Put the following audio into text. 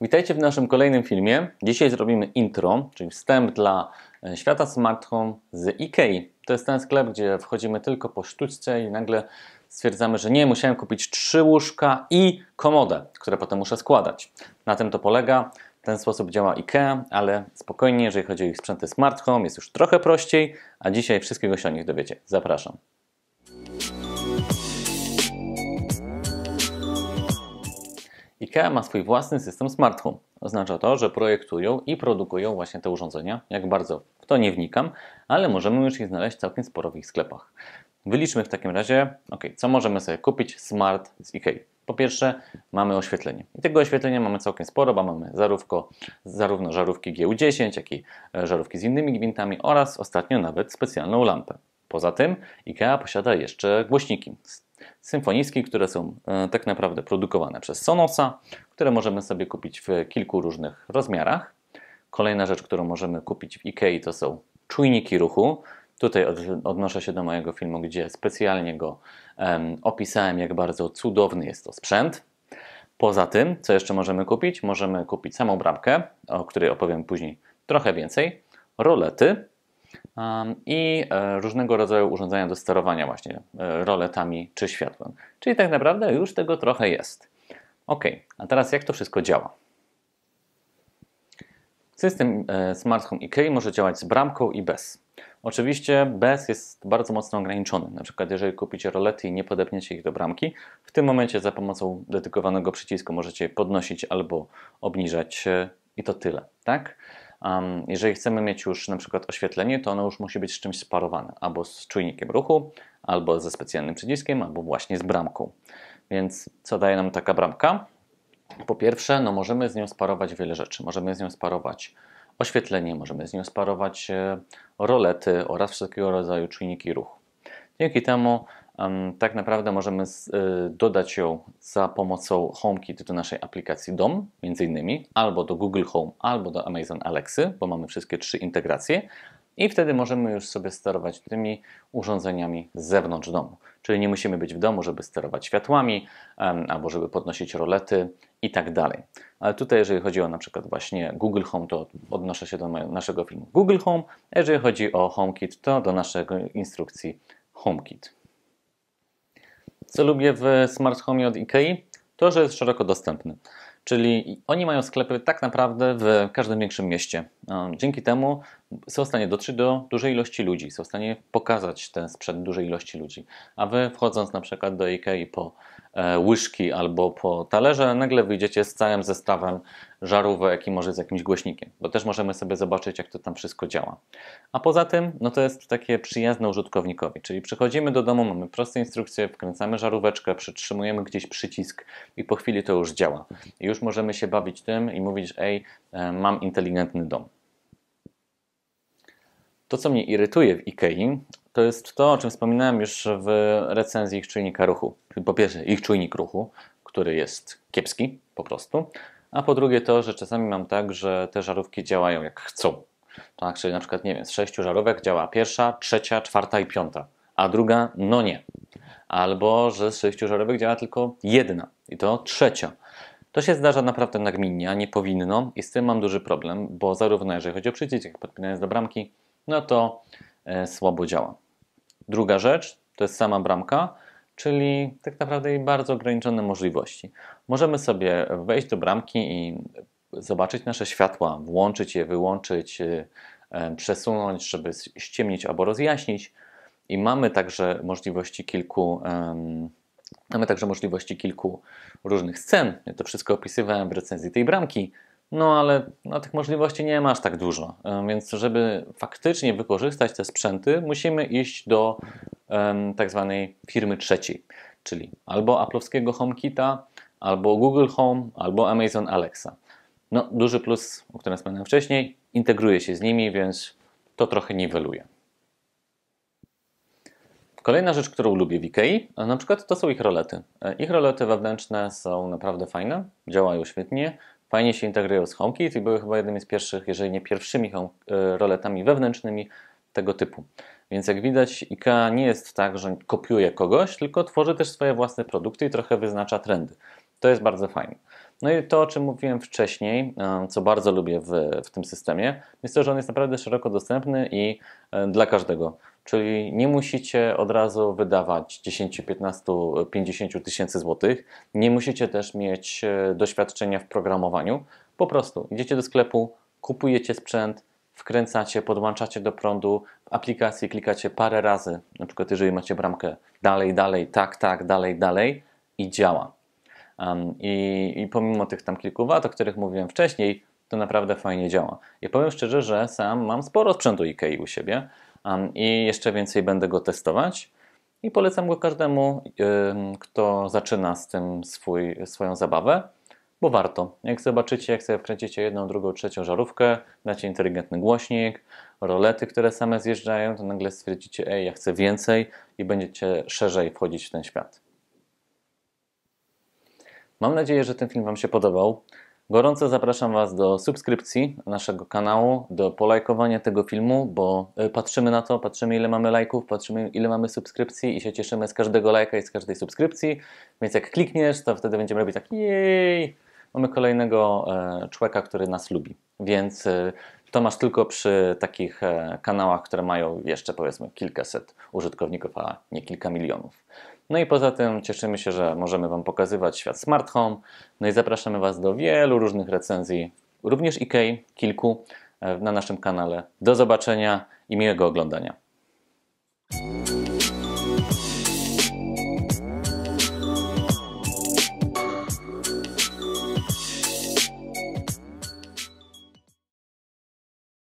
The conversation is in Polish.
Witajcie w naszym kolejnym filmie. Dzisiaj zrobimy intro, czyli wstęp dla e, świata smart home z IKEA. To jest ten sklep, gdzie wchodzimy tylko po sztuczce i nagle stwierdzamy, że nie, musiałem kupić trzy łóżka i komodę, które potem muszę składać. Na tym to polega. W ten sposób działa IKEA, ale spokojnie, jeżeli chodzi o ich sprzęty smart home, jest już trochę prościej, a dzisiaj wszystkiego się o nich dowiecie. Zapraszam. IKEA ma swój własny system smart home. Oznacza to, że projektują i produkują właśnie te urządzenia. Jak bardzo w to nie wnikam, ale możemy już ich znaleźć całkiem sporo w ich sklepach. Wyliczmy w takim razie, ok, co możemy sobie kupić smart z IKEA. Po pierwsze, mamy oświetlenie. I tego oświetlenia mamy całkiem sporo, bo mamy zarówno żarówki GU10, jak i e, żarówki z innymi gwintami oraz ostatnio nawet specjalną lampę. Poza tym IKEA posiada jeszcze głośniki symfonijskich, które są e, tak naprawdę produkowane przez Sonosa, które możemy sobie kupić w kilku różnych rozmiarach. Kolejna rzecz, którą możemy kupić w IKEA to są czujniki ruchu. Tutaj odnoszę się do mojego filmu, gdzie specjalnie go um, opisałem, jak bardzo cudowny jest to sprzęt. Poza tym, co jeszcze możemy kupić? Możemy kupić samą bramkę, o której opowiem później trochę więcej, rolety, i e, różnego rodzaju urządzenia do sterowania właśnie e, roletami czy światłem. Czyli tak naprawdę już tego trochę jest. Ok, a teraz jak to wszystko działa? System e, Smart Home IKEA może działać z bramką i bez. Oczywiście bez jest bardzo mocno ograniczony. Na przykład jeżeli kupicie rolety i nie podepniecie ich do bramki, w tym momencie za pomocą dedykowanego przycisku możecie podnosić albo obniżać i to tyle, tak? Jeżeli chcemy mieć już na przykład oświetlenie, to ono już musi być z czymś sparowane, albo z czujnikiem ruchu, albo ze specjalnym przyciskiem, albo właśnie z bramką. Więc co daje nam taka bramka? Po pierwsze, no możemy z nią sparować wiele rzeczy. Możemy z nią sparować oświetlenie, możemy z nią sparować e, rolety oraz wszelkiego rodzaju czujniki ruchu. Dzięki temu tak naprawdę możemy y, dodać ją za pomocą HomeKit do naszej aplikacji DOM, między innymi, albo do Google Home, albo do Amazon Alexy, bo mamy wszystkie trzy integracje. I wtedy możemy już sobie sterować tymi urządzeniami z zewnątrz domu. Czyli nie musimy być w domu, żeby sterować światłami, albo żeby podnosić rolety i tak dalej. Ale tutaj, jeżeli chodzi o na przykład właśnie Google Home, to odnoszę się do naszego filmu Google Home. Jeżeli chodzi o HomeKit, to do naszej instrukcji HomeKit. Co lubię w smart home od IKEA? To, że jest szeroko dostępny. Czyli oni mają sklepy tak naprawdę w każdym większym mieście. No, dzięki temu są w stanie dotrzeć do dużej ilości ludzi, są w stanie pokazać ten sprzęt dużej ilości ludzi. A wy wchodząc na przykład do IKEA po e, łyżki albo po talerze, nagle wyjdziecie z całym zestawem żarówek i może z jakimś głośnikiem, bo też możemy sobie zobaczyć, jak to tam wszystko działa. A poza tym, no to jest takie przyjazne użytkownikowi, czyli przychodzimy do domu, mamy proste instrukcje, wkręcamy żaróweczkę, przytrzymujemy gdzieś przycisk i po chwili to już działa. I już możemy się bawić tym i mówić, ej, e, mam inteligentny dom. To, co mnie irytuje w Ikei, to jest to, o czym wspominałem już w recenzji ich czujnika ruchu. Czyli po pierwsze, ich czujnik ruchu, który jest kiepski po prostu, a po drugie to, że czasami mam tak, że te żarówki działają jak chcą. Tak, czyli na przykład, nie wiem, z sześciu żarówek działa pierwsza, trzecia, czwarta i piąta, a druga no nie. Albo, że z sześciu żarówek działa tylko jedna i to trzecia. To się zdarza naprawdę nagminnie, a nie powinno i z tym mam duży problem, bo zarówno jeżeli chodzi o przycisk, jak podpinanie do bramki, no to e, słabo działa. Druga rzecz to jest sama bramka, czyli tak naprawdę jej bardzo ograniczone możliwości. Możemy sobie wejść do bramki i zobaczyć nasze światła, włączyć je, wyłączyć, e, e, przesunąć, żeby ściemnić albo rozjaśnić. I mamy także możliwości kilku. Mamy także możliwości kilku różnych scen. Ja to wszystko opisywałem w recenzji tej bramki. No ale na tych możliwości nie masz tak dużo, e, więc żeby faktycznie wykorzystać te sprzęty, musimy iść do um, tak zwanej firmy trzeciej, czyli albo Apple'owskiego HomeKita, albo Google Home, albo Amazon Alexa. No, duży plus, o którym wspomniałem wcześniej, integruje się z nimi, więc to trochę niweluje. Kolejna rzecz, którą lubię w na przykład to są ich rolety. E, ich rolety wewnętrzne są naprawdę fajne, działają świetnie fajnie się integrują z HomeKit i były chyba jednymi z pierwszych, jeżeli nie pierwszymi home, roletami wewnętrznymi tego typu. Więc jak widać, IKEA nie jest tak, że kopiuje kogoś, tylko tworzy też swoje własne produkty i trochę wyznacza trendy. To jest bardzo fajne. No i to, o czym mówiłem wcześniej, co bardzo lubię w, w tym systemie, jest to, że on jest naprawdę szeroko dostępny i e, dla każdego. Czyli nie musicie od razu wydawać 10, 15, 50 tysięcy złotych. Nie musicie też mieć e, doświadczenia w programowaniu. Po prostu idziecie do sklepu, kupujecie sprzęt, wkręcacie, podłączacie do prądu, w aplikacji klikacie parę razy, na przykład jeżeli macie bramkę dalej, dalej, tak, tak, dalej, dalej i działa i, I pomimo tych tam kilku wad, o których mówiłem wcześniej, to naprawdę fajnie działa. I powiem szczerze, że sam mam sporo sprzętu IKEA u siebie i jeszcze więcej będę go testować. I polecam go każdemu, kto zaczyna z tym swój, swoją zabawę, bo warto. Jak zobaczycie, jak sobie wkręcicie jedną, drugą, trzecią żarówkę, dacie inteligentny głośnik, rolety, które same zjeżdżają, to nagle stwierdzicie, ej, ja chcę więcej i będziecie szerzej wchodzić w ten świat. Mam nadzieję, że ten film Wam się podobał. Gorąco zapraszam Was do subskrypcji naszego kanału, do polajkowania tego filmu, bo y, patrzymy na to, patrzymy ile mamy lajków, patrzymy ile mamy subskrypcji i się cieszymy z każdego lajka i z każdej subskrypcji. Więc jak klikniesz, to wtedy będziemy robić tak jej. Mamy kolejnego e, człowieka, który nas lubi. Więc y, to masz tylko przy takich e, kanałach, które mają jeszcze powiedzmy kilkaset użytkowników, a nie kilka milionów. No i poza tym cieszymy się, że możemy Wam pokazywać świat smart home. No i zapraszamy Was do wielu różnych recenzji, również IKEA, kilku e, na naszym kanale. Do zobaczenia i miłego oglądania.